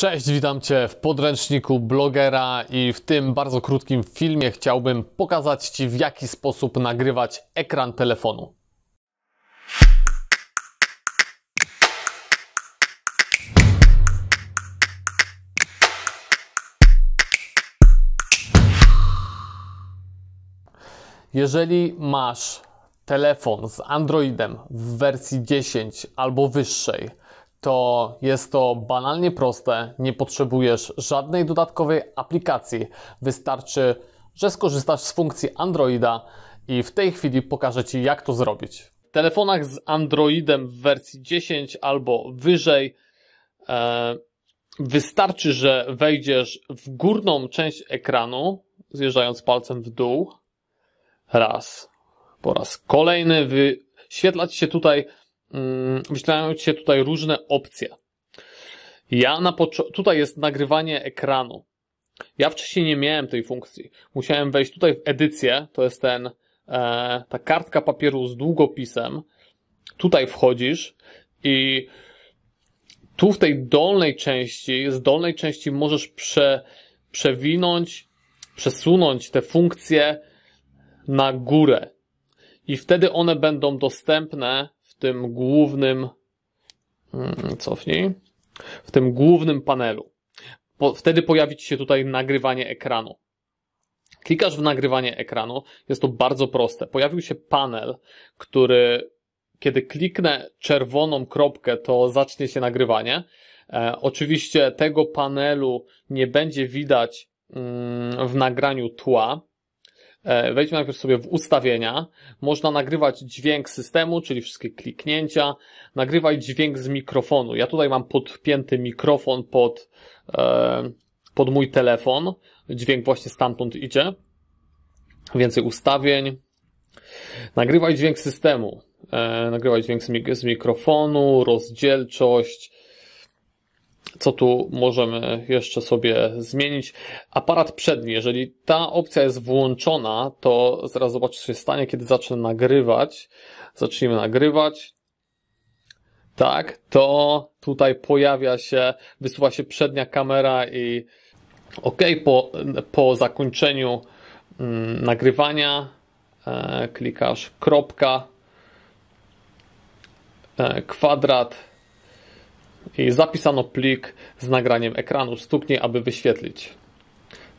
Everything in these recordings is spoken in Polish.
Cześć, witam Cię w podręczniku blogera i w tym bardzo krótkim filmie chciałbym pokazać Ci w jaki sposób nagrywać ekran telefonu. Jeżeli masz telefon z Androidem w wersji 10 albo wyższej, to jest to banalnie proste. Nie potrzebujesz żadnej dodatkowej aplikacji. Wystarczy, że skorzystasz z funkcji Androida i w tej chwili pokażę Ci, jak to zrobić. W telefonach z Androidem w wersji 10 albo wyżej e, wystarczy, że wejdziesz w górną część ekranu, zjeżdżając palcem w dół. Raz. Po raz kolejny wyświetlać się tutaj wyświetlają mm, się tutaj różne opcje. Ja na tutaj jest nagrywanie ekranu. Ja wcześniej nie miałem tej funkcji. Musiałem wejść tutaj w edycję, to jest ten, e, ta kartka papieru z długopisem. Tutaj wchodzisz i tu w tej dolnej części, z dolnej części możesz prze, przewinąć, przesunąć te funkcje na górę. I wtedy one będą dostępne w tym głównym, mm, cofnij, w tym głównym panelu. Po, wtedy pojawi Ci się tutaj nagrywanie ekranu. Klikasz w nagrywanie ekranu, jest to bardzo proste. Pojawił się panel, który, kiedy kliknę czerwoną kropkę, to zacznie się nagrywanie. E, oczywiście tego panelu nie będzie widać mm, w nagraniu tła, E, wejdźmy najpierw sobie w ustawienia. Można nagrywać dźwięk systemu, czyli wszystkie kliknięcia. Nagrywaj dźwięk z mikrofonu. Ja tutaj mam podpięty mikrofon pod, e, pod mój telefon. Dźwięk właśnie stamtąd idzie. Więcej ustawień. Nagrywaj dźwięk systemu. E, nagrywaj dźwięk z mikrofonu, rozdzielczość, co tu możemy jeszcze sobie zmienić. Aparat przedni, jeżeli ta opcja jest włączona, to zaraz zobaczę, co się stanie, kiedy zacznę nagrywać. Zacznijmy nagrywać. Tak, to tutaj pojawia się, wysuwa się przednia kamera i ok, po, po zakończeniu mm, nagrywania e, klikasz kropka, e, kwadrat, i zapisano plik z nagraniem ekranu. Stuknie, aby wyświetlić.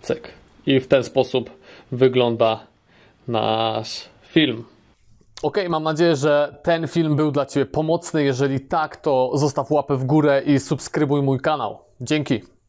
Cyk. I w ten sposób wygląda nasz film. Ok, mam nadzieję, że ten film był dla Ciebie pomocny. Jeżeli tak, to zostaw łapę w górę i subskrybuj mój kanał. Dzięki.